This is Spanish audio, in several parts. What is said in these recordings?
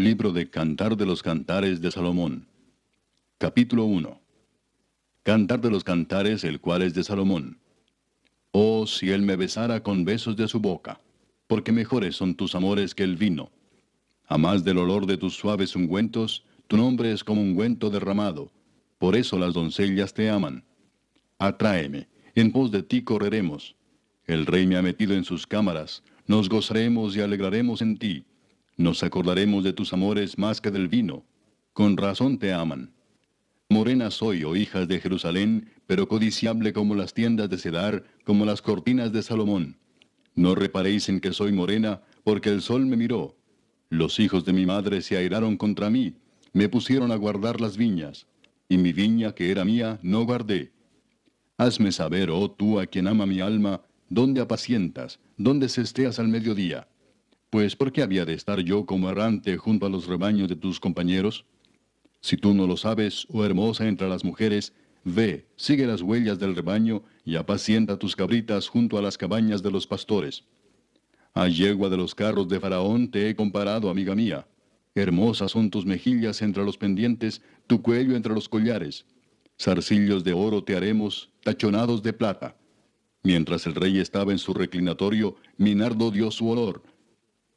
Libro de Cantar de los Cantares de Salomón. Capítulo 1. Cantar de los Cantares, el cual es de Salomón. Oh, si él me besara con besos de su boca, porque mejores son tus amores que el vino. A más del olor de tus suaves ungüentos, tu nombre es como ungüento derramado. Por eso las doncellas te aman. Atráeme, en pos de ti correremos. El rey me ha metido en sus cámaras, nos gozaremos y alegraremos en ti. Nos acordaremos de tus amores más que del vino. Con razón te aman. Morena soy, oh hijas de Jerusalén, pero codiciable como las tiendas de Cedar, como las cortinas de Salomón. No reparéis en que soy morena, porque el sol me miró. Los hijos de mi madre se airaron contra mí, me pusieron a guardar las viñas, y mi viña que era mía no guardé. Hazme saber, oh tú a quien ama mi alma, dónde apacientas, dónde cesteas al mediodía. Pues ¿por qué había de estar yo como errante junto a los rebaños de tus compañeros? Si tú no lo sabes, oh hermosa entre las mujeres, ve, sigue las huellas del rebaño y apacienta tus cabritas junto a las cabañas de los pastores. A yegua de los carros de Faraón te he comparado, amiga mía. Hermosas son tus mejillas entre los pendientes, tu cuello entre los collares. Zarcillos de oro te haremos, tachonados de plata. Mientras el rey estaba en su reclinatorio, Minardo dio su olor,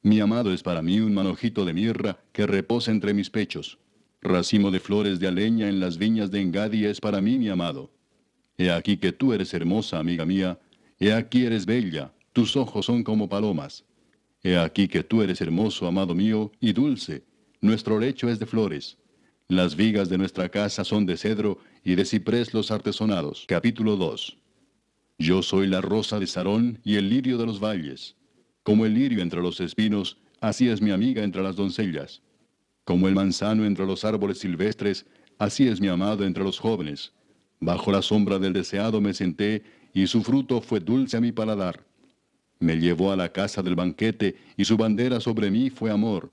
mi amado es para mí un manojito de mirra que reposa entre mis pechos. Racimo de flores de aleña en las viñas de Engadi es para mí mi amado. He aquí que tú eres hermosa, amiga mía. He aquí eres bella. Tus ojos son como palomas. He aquí que tú eres hermoso, amado mío, y dulce. Nuestro lecho es de flores. Las vigas de nuestra casa son de cedro y de ciprés los artesonados. Capítulo 2. Yo soy la rosa de Sarón y el lirio de los valles. Como el lirio entre los espinos, así es mi amiga entre las doncellas. Como el manzano entre los árboles silvestres, así es mi amado entre los jóvenes. Bajo la sombra del deseado me senté, y su fruto fue dulce a mi paladar. Me llevó a la casa del banquete, y su bandera sobre mí fue amor.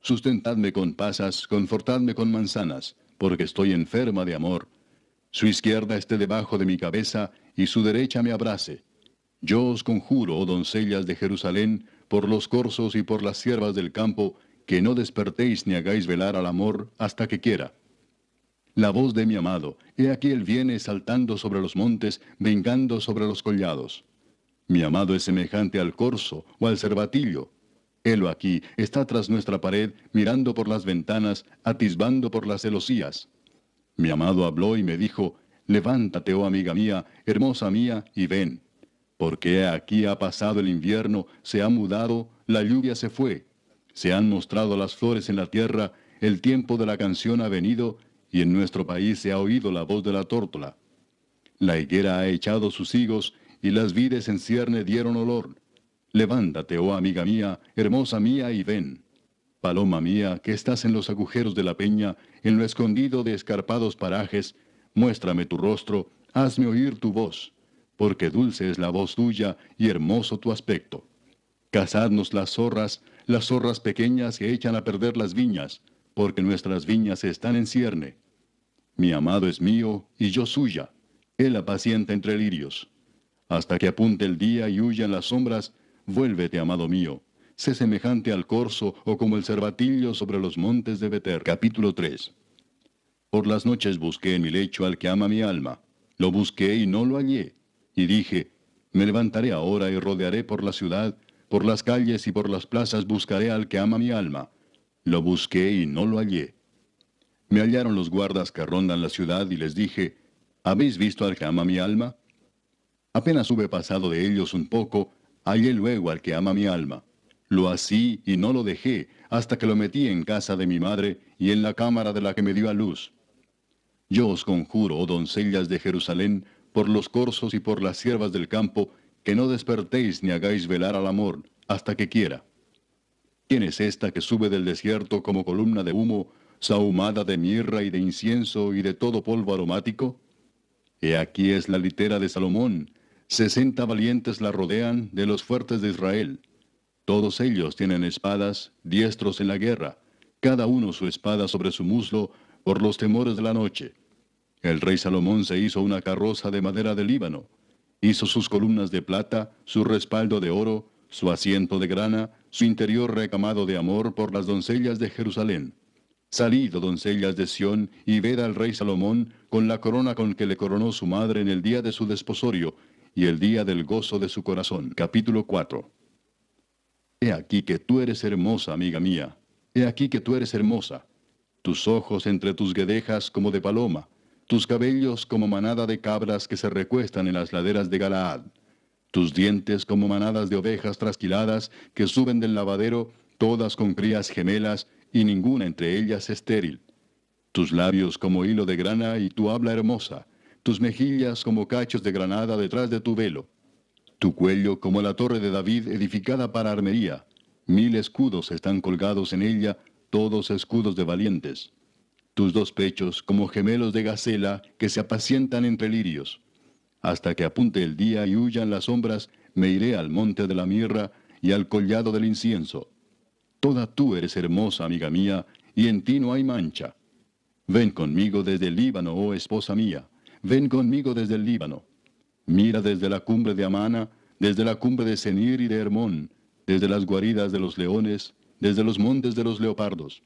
Sustentadme con pasas, confortadme con manzanas, porque estoy enferma de amor. Su izquierda esté debajo de mi cabeza, y su derecha me abrace. Yo os conjuro, oh doncellas de Jerusalén, por los corzos y por las siervas del campo, que no despertéis ni hagáis velar al amor hasta que quiera. La voz de mi amado, he aquí él viene saltando sobre los montes, vengando sobre los collados. Mi amado es semejante al corzo o al cervatillo. Helo aquí, está tras nuestra pared, mirando por las ventanas, atisbando por las celosías. Mi amado habló y me dijo, Levántate, oh amiga mía, hermosa mía, y ven porque aquí ha pasado el invierno, se ha mudado, la lluvia se fue, se han mostrado las flores en la tierra, el tiempo de la canción ha venido, y en nuestro país se ha oído la voz de la tórtola. La higuera ha echado sus higos, y las vides en cierne dieron olor. Levántate, oh amiga mía, hermosa mía, y ven. Paloma mía, que estás en los agujeros de la peña, en lo escondido de escarpados parajes, muéstrame tu rostro, hazme oír tu voz porque dulce es la voz tuya y hermoso tu aspecto. Cazadnos las zorras, las zorras pequeñas que echan a perder las viñas, porque nuestras viñas están en cierne. Mi amado es mío y yo suya. Él apacienta entre lirios. Hasta que apunte el día y huyan las sombras, vuélvete, amado mío. Sé semejante al corzo o como el cervatillo sobre los montes de Beter. Capítulo 3. Por las noches busqué en mi lecho al que ama mi alma. Lo busqué y no lo hallé. Y dije, me levantaré ahora y rodearé por la ciudad, por las calles y por las plazas buscaré al que ama mi alma. Lo busqué y no lo hallé. Me hallaron los guardas que rondan la ciudad y les dije, ¿habéis visto al que ama mi alma? Apenas hube pasado de ellos un poco, hallé luego al que ama mi alma. Lo así y no lo dejé hasta que lo metí en casa de mi madre y en la cámara de la que me dio a luz. Yo os conjuro, oh doncellas de Jerusalén, por los corzos y por las siervas del campo, que no despertéis ni hagáis velar al amor, hasta que quiera. ¿Quién es esta que sube del desierto como columna de humo, sahumada de mirra y de incienso y de todo polvo aromático? He aquí es la litera de Salomón, sesenta valientes la rodean de los fuertes de Israel. Todos ellos tienen espadas, diestros en la guerra, cada uno su espada sobre su muslo, por los temores de la noche. El rey Salomón se hizo una carroza de madera de Líbano, hizo sus columnas de plata, su respaldo de oro, su asiento de grana, su interior recamado de amor por las doncellas de Jerusalén. Salido, doncellas de Sión, y ved al rey Salomón con la corona con que le coronó su madre en el día de su desposorio y el día del gozo de su corazón. Capítulo 4. He aquí que tú eres hermosa, amiga mía. He aquí que tú eres hermosa. Tus ojos entre tus guedejas como de paloma, tus cabellos como manada de cabras que se recuestan en las laderas de Galaad, tus dientes como manadas de ovejas trasquiladas que suben del lavadero, todas con crías gemelas y ninguna entre ellas estéril, tus labios como hilo de grana y tu habla hermosa, tus mejillas como cachos de granada detrás de tu velo, tu cuello como la torre de David edificada para armería, mil escudos están colgados en ella, todos escudos de valientes tus dos pechos como gemelos de gacela que se apacientan entre lirios. Hasta que apunte el día y huyan las sombras, me iré al monte de la mirra y al collado del incienso. Toda tú eres hermosa, amiga mía, y en ti no hay mancha. Ven conmigo desde el Líbano, oh esposa mía, ven conmigo desde el Líbano. Mira desde la cumbre de Amana, desde la cumbre de Senir y de Hermón, desde las guaridas de los leones, desde los montes de los leopardos.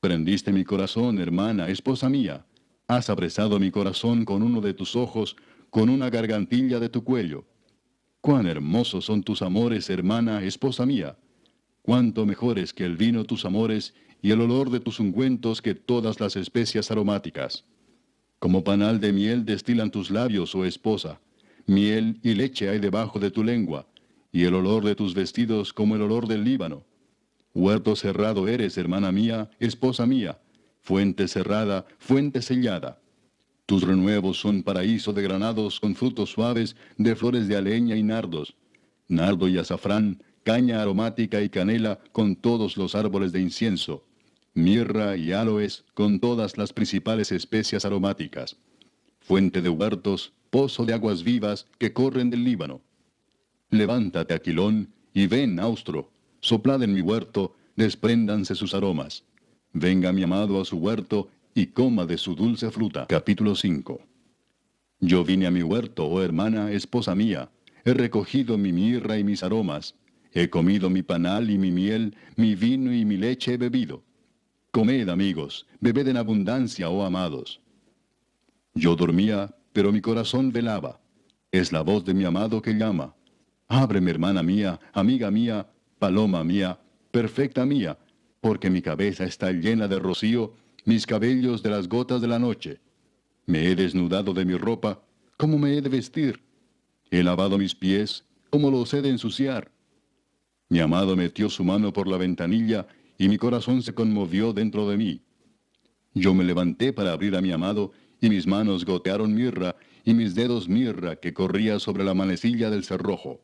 Prendiste mi corazón, hermana, esposa mía. Has apresado mi corazón con uno de tus ojos, con una gargantilla de tu cuello. Cuán hermosos son tus amores, hermana, esposa mía. Cuánto mejores que el vino tus amores y el olor de tus ungüentos que todas las especias aromáticas. Como panal de miel destilan tus labios, oh esposa. Miel y leche hay debajo de tu lengua, y el olor de tus vestidos como el olor del Líbano. Huerto cerrado eres, hermana mía, esposa mía, fuente cerrada, fuente sellada. Tus renuevos son paraíso de granados con frutos suaves, de flores de aleña y nardos. Nardo y azafrán, caña aromática y canela con todos los árboles de incienso. Mirra y aloes con todas las principales especias aromáticas. Fuente de huertos, pozo de aguas vivas que corren del Líbano. Levántate, Aquilón, y ven, Austro, soplad en mi huerto, despréndanse sus aromas. Venga mi amado a su huerto y coma de su dulce fruta. Capítulo 5. Yo vine a mi huerto, oh hermana, esposa mía, he recogido mi mirra y mis aromas, he comido mi panal y mi miel, mi vino y mi leche he bebido. Comed, amigos, bebed en abundancia, oh amados. Yo dormía, pero mi corazón velaba. Es la voz de mi amado que llama. Ábreme, hermana mía, amiga mía, paloma mía, perfecta mía, porque mi cabeza está llena de rocío, mis cabellos de las gotas de la noche. Me he desnudado de mi ropa, ¿cómo me he de vestir? He lavado mis pies, ¿cómo los he de ensuciar? Mi amado metió su mano por la ventanilla y mi corazón se conmovió dentro de mí. Yo me levanté para abrir a mi amado y mis manos gotearon mirra y mis dedos mirra que corría sobre la manecilla del cerrojo.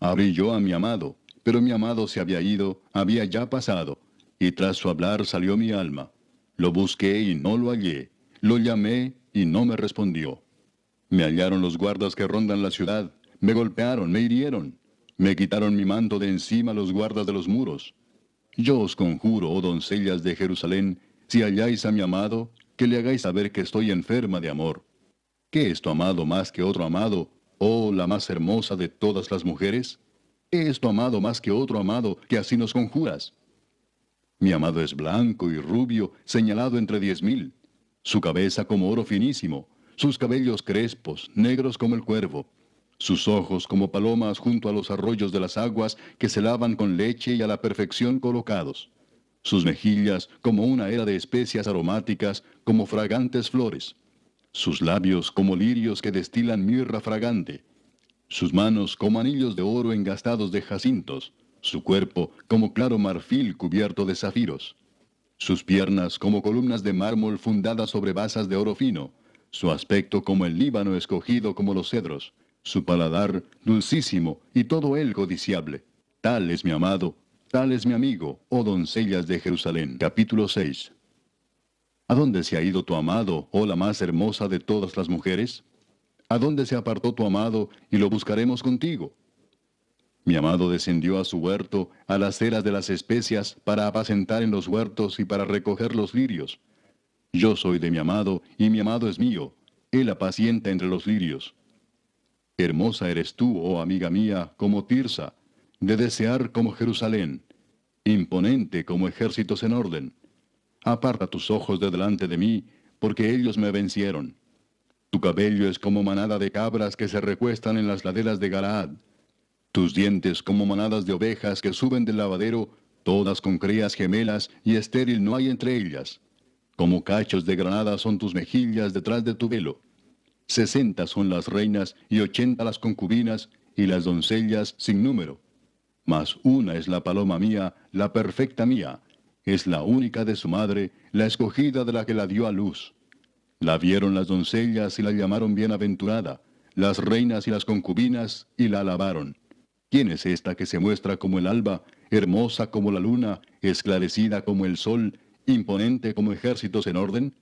Abrí yo a mi amado, pero mi amado se había ido, había ya pasado, y tras su hablar salió mi alma. Lo busqué y no lo hallé. Lo llamé y no me respondió. Me hallaron los guardas que rondan la ciudad, me golpearon, me hirieron, me quitaron mi manto de encima los guardas de los muros. Yo os conjuro, oh doncellas de Jerusalén, si halláis a mi amado, que le hagáis saber que estoy enferma de amor. ¿Qué es tu amado más que otro amado, oh la más hermosa de todas las mujeres? Es esto amado más que otro amado, que así nos conjuras? Mi amado es blanco y rubio, señalado entre diez mil. Su cabeza como oro finísimo, sus cabellos crespos, negros como el cuervo, sus ojos como palomas junto a los arroyos de las aguas que se lavan con leche y a la perfección colocados, sus mejillas como una era de especias aromáticas, como fragantes flores, sus labios como lirios que destilan mirra fragante, sus manos como anillos de oro engastados de jacintos, su cuerpo como claro marfil cubierto de zafiros, sus piernas como columnas de mármol fundadas sobre basas de oro fino, su aspecto como el Líbano escogido como los cedros, su paladar dulcísimo y todo él codiciable. Tal es mi amado, tal es mi amigo, oh doncellas de Jerusalén. Capítulo 6. ¿A dónde se ha ido tu amado, oh la más hermosa de todas las mujeres? ¿A dónde se apartó tu amado? Y lo buscaremos contigo. Mi amado descendió a su huerto, a las ceras de las especias, para apacentar en los huertos y para recoger los lirios. Yo soy de mi amado, y mi amado es mío. Él apacienta entre los lirios. Hermosa eres tú, oh amiga mía, como Tirsa, de desear como Jerusalén, imponente como ejércitos en orden. Aparta tus ojos de delante de mí, porque ellos me vencieron. Tu cabello es como manada de cabras que se recuestan en las laderas de Galaad. Tus dientes como manadas de ovejas que suben del lavadero, todas con crías gemelas y estéril no hay entre ellas. Como cachos de granada son tus mejillas detrás de tu velo. Sesenta son las reinas y ochenta las concubinas y las doncellas sin número. Mas una es la paloma mía, la perfecta mía, es la única de su madre, la escogida de la que la dio a luz. La vieron las doncellas y la llamaron bienaventurada, las reinas y las concubinas y la alabaron. ¿Quién es esta que se muestra como el alba, hermosa como la luna, esclarecida como el sol, imponente como ejércitos en orden?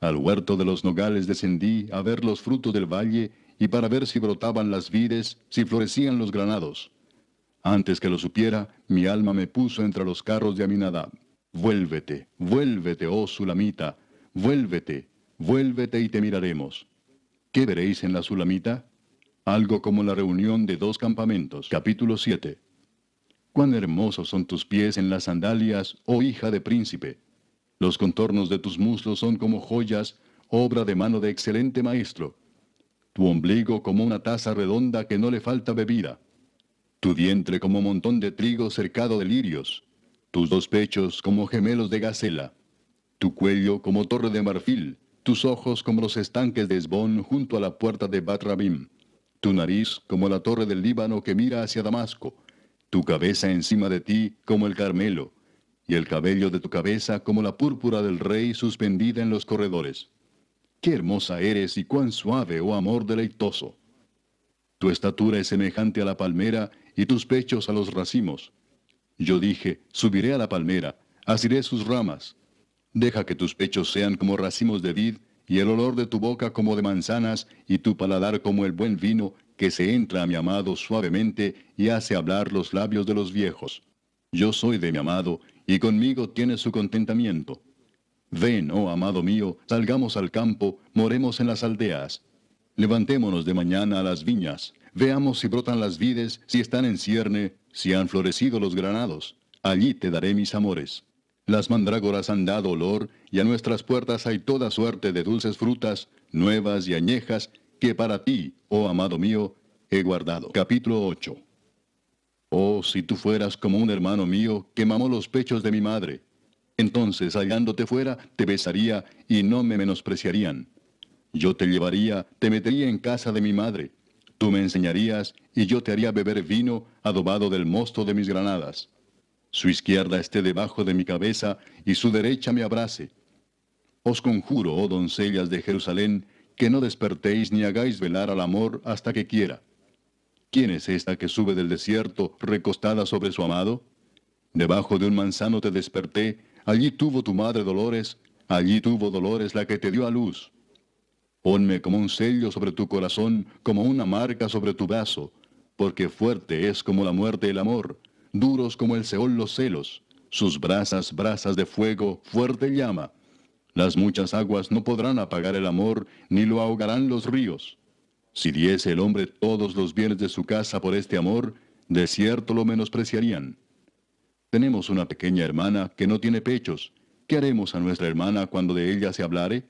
Al huerto de los nogales descendí a ver los frutos del valle y para ver si brotaban las vides, si florecían los granados. Antes que lo supiera, mi alma me puso entre los carros de Aminadab. Vuélvete, vuélvete, oh Sulamita, vuélvete, Vuélvete y te miraremos. ¿Qué veréis en la Sulamita? Algo como la reunión de dos campamentos. Capítulo 7. Cuán hermosos son tus pies en las sandalias, oh hija de príncipe. Los contornos de tus muslos son como joyas, obra de mano de excelente maestro. Tu ombligo como una taza redonda que no le falta bebida. Tu vientre como montón de trigo cercado de lirios. Tus dos pechos como gemelos de gacela. Tu cuello como torre de marfil tus ojos como los estanques de Esbón junto a la puerta de Batrabim, tu nariz como la torre del Líbano que mira hacia Damasco, tu cabeza encima de ti como el Carmelo, y el cabello de tu cabeza como la púrpura del rey suspendida en los corredores. Qué hermosa eres y cuán suave, oh amor deleitoso. Tu estatura es semejante a la palmera y tus pechos a los racimos. Yo dije, subiré a la palmera, asiré sus ramas, Deja que tus pechos sean como racimos de vid, y el olor de tu boca como de manzanas, y tu paladar como el buen vino, que se entra a mi amado suavemente y hace hablar los labios de los viejos. Yo soy de mi amado, y conmigo tiene su contentamiento. Ven, oh amado mío, salgamos al campo, moremos en las aldeas. Levantémonos de mañana a las viñas, veamos si brotan las vides, si están en cierne, si han florecido los granados. Allí te daré mis amores. Las mandrágoras han dado olor, y a nuestras puertas hay toda suerte de dulces frutas, nuevas y añejas, que para ti, oh amado mío, he guardado. Capítulo 8. Oh, si tú fueras como un hermano mío que mamó los pechos de mi madre, entonces hallándote fuera, te besaría y no me menospreciarían. Yo te llevaría, te metería en casa de mi madre, tú me enseñarías y yo te haría beber vino adobado del mosto de mis granadas su izquierda esté debajo de mi cabeza y su derecha me abrace. Os conjuro, oh doncellas de Jerusalén, que no despertéis ni hagáis velar al amor hasta que quiera. ¿Quién es esta que sube del desierto recostada sobre su amado? Debajo de un manzano te desperté, allí tuvo tu madre dolores, allí tuvo dolores la que te dio a luz. Ponme como un sello sobre tu corazón, como una marca sobre tu brazo, porque fuerte es como la muerte el amor, duros como el Seol los celos, sus brasas, brasas de fuego, fuerte llama. Las muchas aguas no podrán apagar el amor, ni lo ahogarán los ríos. Si diese el hombre todos los bienes de su casa por este amor, de cierto lo menospreciarían. Tenemos una pequeña hermana que no tiene pechos. ¿Qué haremos a nuestra hermana cuando de ella se hablare?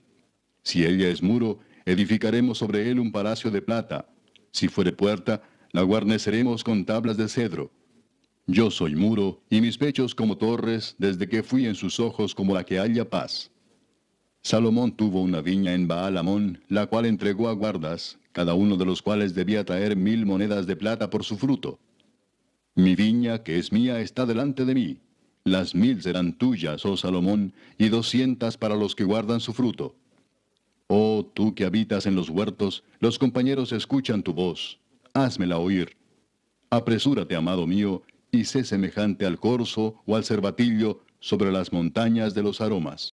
Si ella es muro, edificaremos sobre él un palacio de plata. Si fuere puerta, la guarneceremos con tablas de cedro. Yo soy muro y mis pechos como torres desde que fui en sus ojos como la que haya paz. Salomón tuvo una viña en Baalamón, la cual entregó a guardas, cada uno de los cuales debía traer mil monedas de plata por su fruto. Mi viña, que es mía, está delante de mí. Las mil serán tuyas, oh Salomón, y doscientas para los que guardan su fruto. Oh tú que habitas en los huertos, los compañeros escuchan tu voz. Házmela oír. Apresúrate, amado mío, y sé semejante al corzo o al cervatillo sobre las montañas de los aromas.